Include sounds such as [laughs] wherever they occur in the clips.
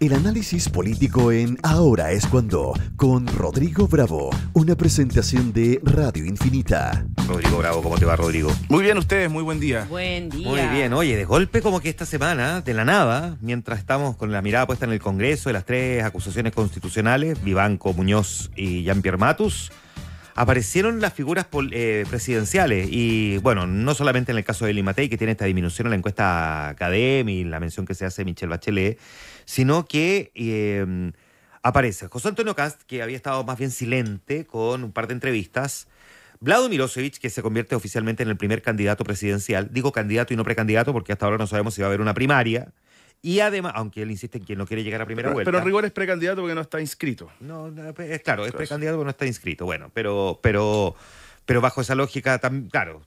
El análisis político en Ahora es cuando, con Rodrigo Bravo, una presentación de Radio Infinita. Rodrigo Bravo, ¿cómo te va, Rodrigo? Muy bien, ustedes, muy buen día. Buen día. Muy bien, oye, de golpe como que esta semana, de la nada, mientras estamos con la mirada puesta en el Congreso de las tres acusaciones constitucionales, Vivanco, Muñoz y Jean-Pierre Matus, aparecieron las figuras eh, presidenciales y bueno, no solamente en el caso de Limatei, que tiene esta disminución en la encuesta y la mención que se hace de Michelle Bachelet, sino que eh, aparece José Antonio Cast, que había estado más bien silente con un par de entrevistas, Vlado Milosevic, que se convierte oficialmente en el primer candidato presidencial, digo candidato y no precandidato porque hasta ahora no sabemos si va a haber una primaria, y además, aunque él insiste en que no quiere llegar a primera vuelta. Pero Rigor es precandidato porque no está inscrito. No, es, claro, es precandidato porque no está inscrito. Bueno, pero, pero, pero bajo esa lógica, claro,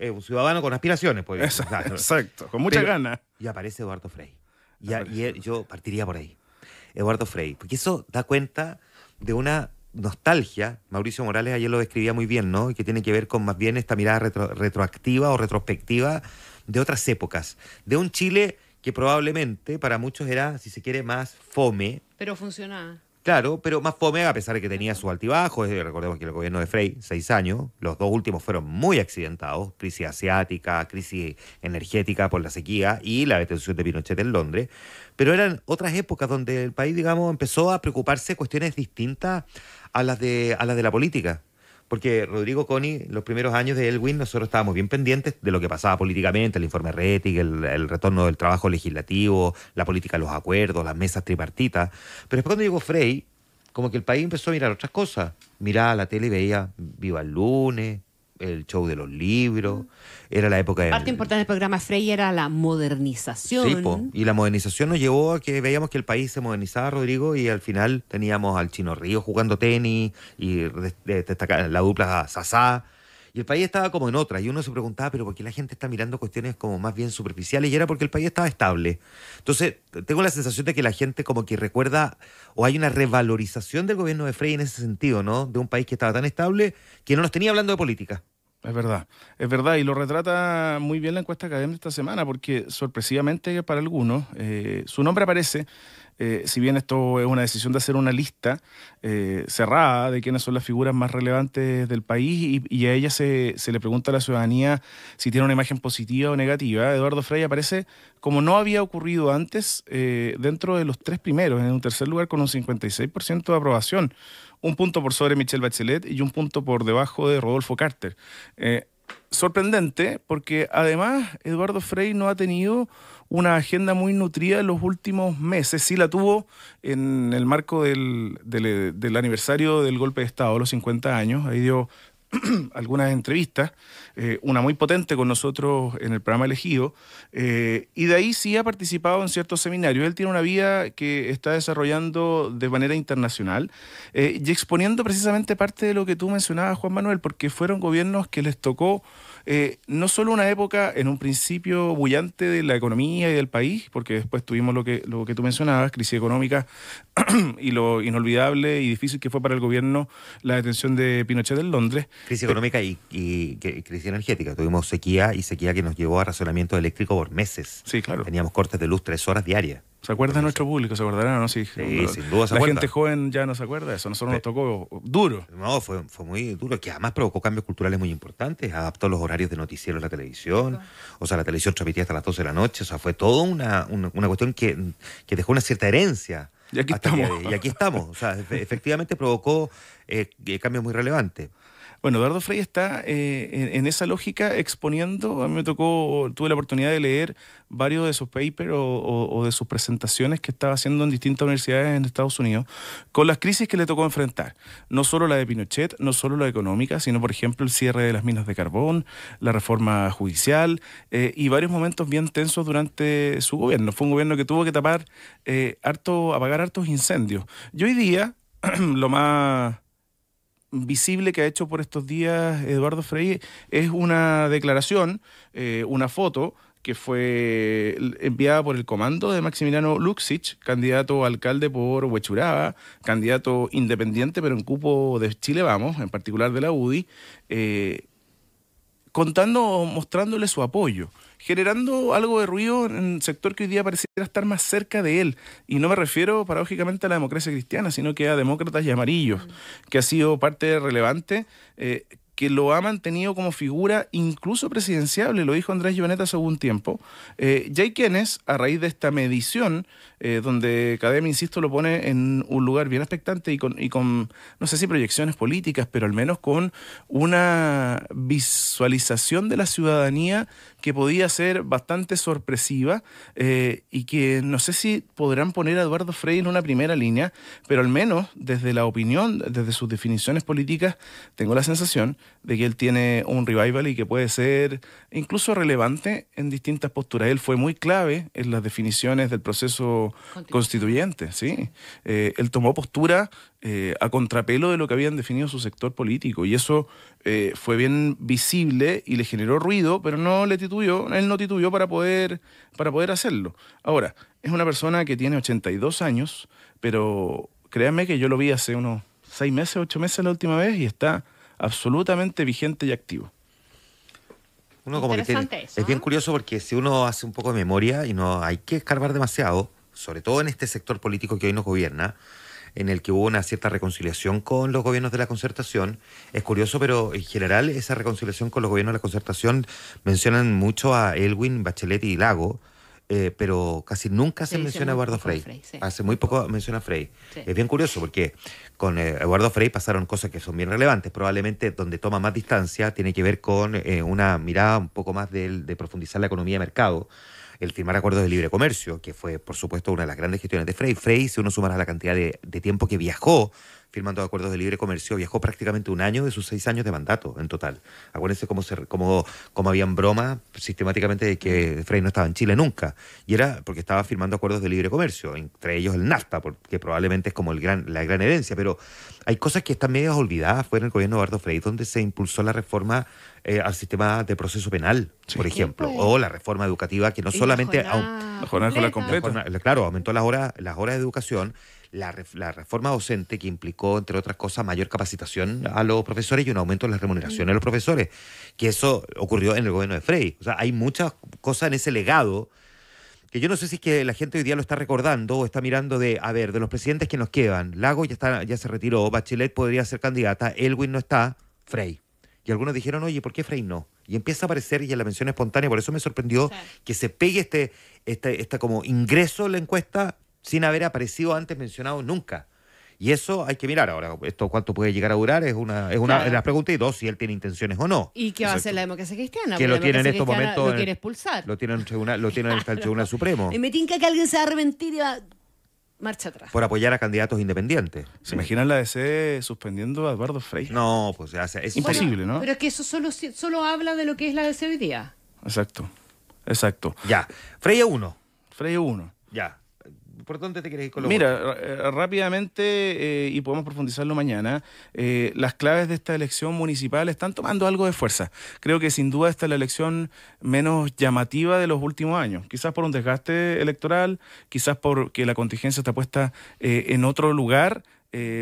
es un ciudadano con aspiraciones. Pues, exacto, con muchas ganas. Y aparece Eduardo Frey. Y, yo partiría por ahí. Eduardo Frey. Porque eso da cuenta de una nostalgia, Mauricio Morales ayer lo describía muy bien, ¿no? Y que tiene que ver con más bien esta mirada retroactiva o retrospectiva de otras épocas, de un Chile que probablemente para muchos era, si se quiere, más fome. Pero funcionaba. Claro, pero más fome a pesar de que tenía su altibajo. Recordemos que el gobierno de Frey, seis años, los dos últimos fueron muy accidentados. Crisis asiática, crisis energética por la sequía y la detención de Pinochet en Londres. Pero eran otras épocas donde el país, digamos, empezó a preocuparse cuestiones distintas a las a las de la política porque Rodrigo Coni, los primeros años de Elwin, nosotros estábamos bien pendientes de lo que pasaba políticamente, el informe Rettig, el, el, retorno del trabajo legislativo, la política de los acuerdos, las mesas tripartitas. Pero después cuando llegó Frey, como que el país empezó a mirar otras cosas. Miraba la tele y veía Viva el lunes, el show de los libros, era la época de... Parte importante del programa Frey era la modernización. y la modernización nos llevó a que veíamos que el país se modernizaba, Rodrigo, y al final teníamos al Chino Río jugando tenis, y destaca, la dupla Sasá, y el país estaba como en otra. Y uno se preguntaba, pero ¿por qué la gente está mirando cuestiones como más bien superficiales? Y era porque el país estaba estable. Entonces, tengo la sensación de que la gente como que recuerda, o hay una revalorización del gobierno de Frey en ese sentido, ¿no? De un país que estaba tan estable que no nos tenía hablando de política. Es verdad, es verdad, y lo retrata muy bien la encuesta académica esta semana, porque sorpresivamente para algunos eh, su nombre aparece, eh, si bien esto es una decisión de hacer una lista eh, cerrada de quiénes son las figuras más relevantes del país, y, a ella se, se, le pregunta a la ciudadanía si tiene una imagen positiva o negativa, Eduardo Frey aparece como no había ocurrido antes dentro de los tres primeros, en un tercer lugar con un 56% de aprobación un punto por sobre Michelle Bachelet y un punto por debajo de Rodolfo Carter. Eh, sorprendente porque además Eduardo Frey no ha tenido una agenda muy nutrida en los últimos meses. Sí la tuvo en el marco del, del aniversario del golpe de Estado, los 50 años. Ahí dio [clears throat] algunas entrevistas, eh, una muy potente con nosotros en el programa elegido, eh, y de ahí sí ha participado en ciertos seminarios. Él tiene una vía que está desarrollando de manera internacional eh, y exponiendo precisamente parte de lo que tú mencionabas, Juan Manuel, porque fueron gobiernos que les tocó eh, no solo una época en un principio bullante de la economía y del país, porque después tuvimos lo que, lo que tú mencionabas, crisis económica [clears throat] y lo inolvidable y difícil que fue para el gobierno la detención de Pinochet en Londres. Crisis eh, económica y, crisis energética. Tuvimos sequía y sequía que nos llevó a racionamiento eléctrico por meses. Sí, claro. Teníamos cortes de luz tres horas diarias. ¿Se acuerda de nuestro público? ¿Se o no? Sí, sin duda La gente joven ya no se acuerda de eso. Nosotros nos tocó duro. No, fue, muy duro, que además provocó cambios culturales muy importantes. Adaptó los horarios de noticiero a la televisión. O sea, la televisión transmitía hasta las 12 de la noche. O sea, fue toda una, cuestión que, dejó una cierta herencia. Y aquí estamos. y aquí estamos. O sea, efectivamente provocó eh, eh, cambios muy relevantes. Bueno, Eduardo Frey está eh, en, esa lógica exponiendo, a mí me tocó, tuve la oportunidad de leer varios de sus papers o, de sus presentaciones que estaba haciendo en distintas universidades en Estados Unidos, con las crisis que le tocó enfrentar, no solo la de Pinochet, no solo la económica, sino por ejemplo el cierre de las minas de carbón, la reforma judicial eh, y varios momentos bien tensos durante su gobierno. Fue un gobierno que tuvo que tapar, eh, harto, apagar hartos incendios. Y hoy día, [clears throat] lo más visible que ha hecho por estos días Eduardo Frey es una declaración, eh, una foto que fue enviada por el comando de Maximiliano Luxich, candidato a alcalde por Huechuraba, candidato independiente pero en cupo de Chile Vamos, en particular de la UDI, eh, contando, mostrándole su apoyo, generando algo de ruido en el sector que hoy día pareciera estar más cerca de él. Y no me refiero paradójicamente a la democracia cristiana, sino que a demócratas y amarillos, mm. que ha sido parte relevante. Eh, que lo ha mantenido como figura incluso presidenciable, lo dijo Andrés Giovaneta hace algún tiempo, eh, ya hay quienes, a raíz de esta medición, eh, donde Cadem, insisto, lo pone en un lugar bien expectante y con, no sé si proyecciones políticas, pero al menos con una visualización de la ciudadanía que podía ser bastante sorpresiva eh, y que no sé si podrán poner a Eduardo Frey en una primera línea, pero al menos desde la opinión, desde sus definiciones políticas, tengo la sensación de que él tiene un revival y que puede ser incluso relevante en distintas posturas. Él fue muy clave en las definiciones del proceso constituyente, sí. Eh, él tomó postura eh, a contrapelo de lo que habían definido su sector político y eso eh, fue bien visible y le generó ruido, pero no le titubió, él no titubió para poder, para poder hacerlo. Ahora, es una persona que tiene 82 años, pero créanme que yo lo vi hace unos 6 meses, 8 meses la última vez y está absolutamente vigente y activo. Uno como que es bien curioso porque si uno hace un poco de memoria y no hay que escarbar demasiado, sobre todo en este sector político que hoy nos gobierna, en el que hubo una cierta reconciliación con los gobiernos de la concertación. Es curioso, pero en general esa reconciliación con los gobiernos de la concertación mencionan mucho a Elwin, Bachelet y Lago, eh, pero casi nunca se, menciona a Eduardo Frey. Hace muy poco menciona a Frey. Es bien curioso porque con eh, Eduardo Frey pasaron cosas que son bien relevantes. Probablemente donde toma más distancia tiene que ver con eh, una mirada un poco más de, de profundizar la economía de mercado el firmar acuerdos de libre comercio, que fue, por supuesto, una de las grandes gestiones de Frey. Frey, si uno suma la cantidad de, de tiempo que viajó firmando acuerdos de libre comercio, viajó prácticamente un año de sus seis años de mandato en total. Acuérdense cómo, se, cómo, cómo habían bromas sistemáticamente de que mm. Frey no estaba en Chile nunca. Y era porque estaba firmando acuerdos de libre comercio, entre ellos el NAFTA, porque probablemente es como el gran, la gran herencia. Pero hay cosas que están medio olvidadas. Fue en el gobierno de Eduardo Frey donde se impulsó la reforma eh, al sistema de proceso penal, por ejemplo, o la reforma educativa que no solamente... La la completa. claro, aumentó las horas, las horas de educación la, reforma docente que implicó, entre otras cosas, mayor capacitación a los profesores y un aumento en las remuneraciones de los profesores, que eso ocurrió en el gobierno de Frey. O sea, hay muchas cosas en ese legado que yo no sé si es que la gente hoy día lo está recordando o está mirando de, a ver, de los presidentes que nos quedan, Lago ya, está, ya se retiró, Bachelet podría ser candidata, Elwin no está, Frey. Y algunos dijeron, oye, ¿por qué Frey no? Y empieza a aparecer y en la mención espontánea, por eso me sorprendió que se pegue este, este, este como ingreso la encuesta sin haber aparecido antes mencionado nunca. Y eso hay que mirar ahora. Esto cuánto puede llegar a durar es una una de las preguntas y dos, si él tiene intenciones o no. ¿Y qué va a hacer la democracia cristiana? Que lo tiene en estos momentos. Lo quiere expulsar. Lo tiene en el Tribunal, lo en el Supremo. [laughs] Y me tinca que alguien se va a arrepentir y va marcha atrás. Por apoyar a candidatos independientes. ¿Se imaginan la DC suspendiendo a Eduardo Frey? No, pues ya es imposible, ¿no? Pero es que eso solo, habla de lo que es la DC hoy día. Exacto. Exacto. Ya. Frey 1. Frey 1. Ya. ¿Por dónde te ir Mira, eh, rápidamente, eh, y podemos profundizarlo mañana, eh, las claves de esta elección municipal están tomando algo de fuerza. Creo que sin duda esta es la elección menos llamativa de los últimos años. Quizás por un desgaste electoral, quizás porque la contingencia está puesta en otro lugar.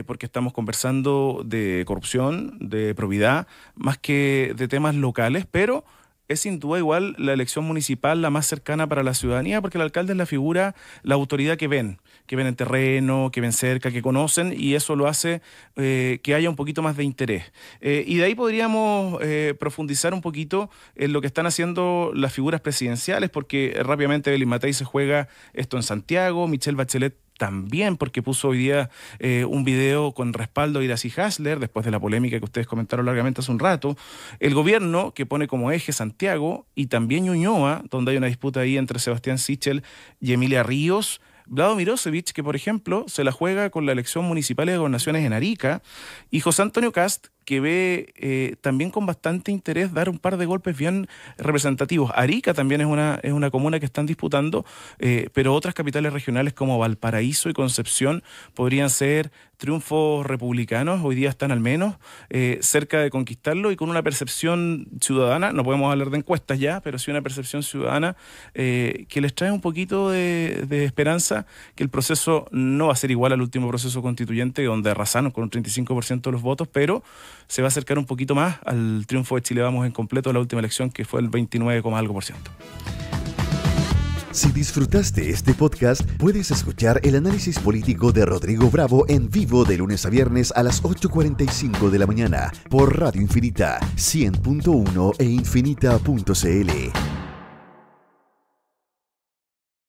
porque estamos conversando de corrupción, de probidad, más que de temas locales, pero es sin duda igual la elección municipal la más cercana para la ciudadanía, porque el alcalde es la figura, la autoridad que ven, que ven en terreno, que ven cerca, que conocen, y eso lo hace eh, que haya un poquito más de interés. Eh, y de ahí podríamos eh, profundizar un poquito en lo que están haciendo las figuras presidenciales, porque rápidamente Belín Matei se juega esto en Santiago, Michelle Bachelet también porque puso hoy día eh, un video con respaldo a Iracy Hasler, después de la polémica que ustedes comentaron largamente hace un rato. El gobierno, que pone como eje Santiago, y también Ñuñoa, donde hay una disputa ahí entre Sebastián Sichel y Emilia Ríos. Vlado Mirosevich, que por ejemplo se la juega con la elección municipal de gobernaciones en Arica, y José Antonio Cast, que ve eh, también con bastante interés dar un par de golpes bien representativos. Arica también es una, es una comuna que están disputando, eh, pero otras capitales regionales como Valparaíso y Concepción podrían ser triunfos republicanos, hoy día están al menos eh, cerca de conquistarlo y con una percepción ciudadana, no podemos hablar de encuestas ya, pero sí una percepción ciudadana que les trae un poquito de, de, esperanza que el proceso no va a ser igual al último proceso constituyente donde arrasaron con un 35% de los votos, pero se va a acercar un poquito más al triunfo de Chile Vamos en completo la última elección, que fue el 29, algo por ciento. Si disfrutaste este podcast, puedes escuchar el análisis político de Rodrigo Bravo en vivo de lunes a viernes a las 8.45 de la mañana por Radio Infinita, 100.1 e infinita.cl.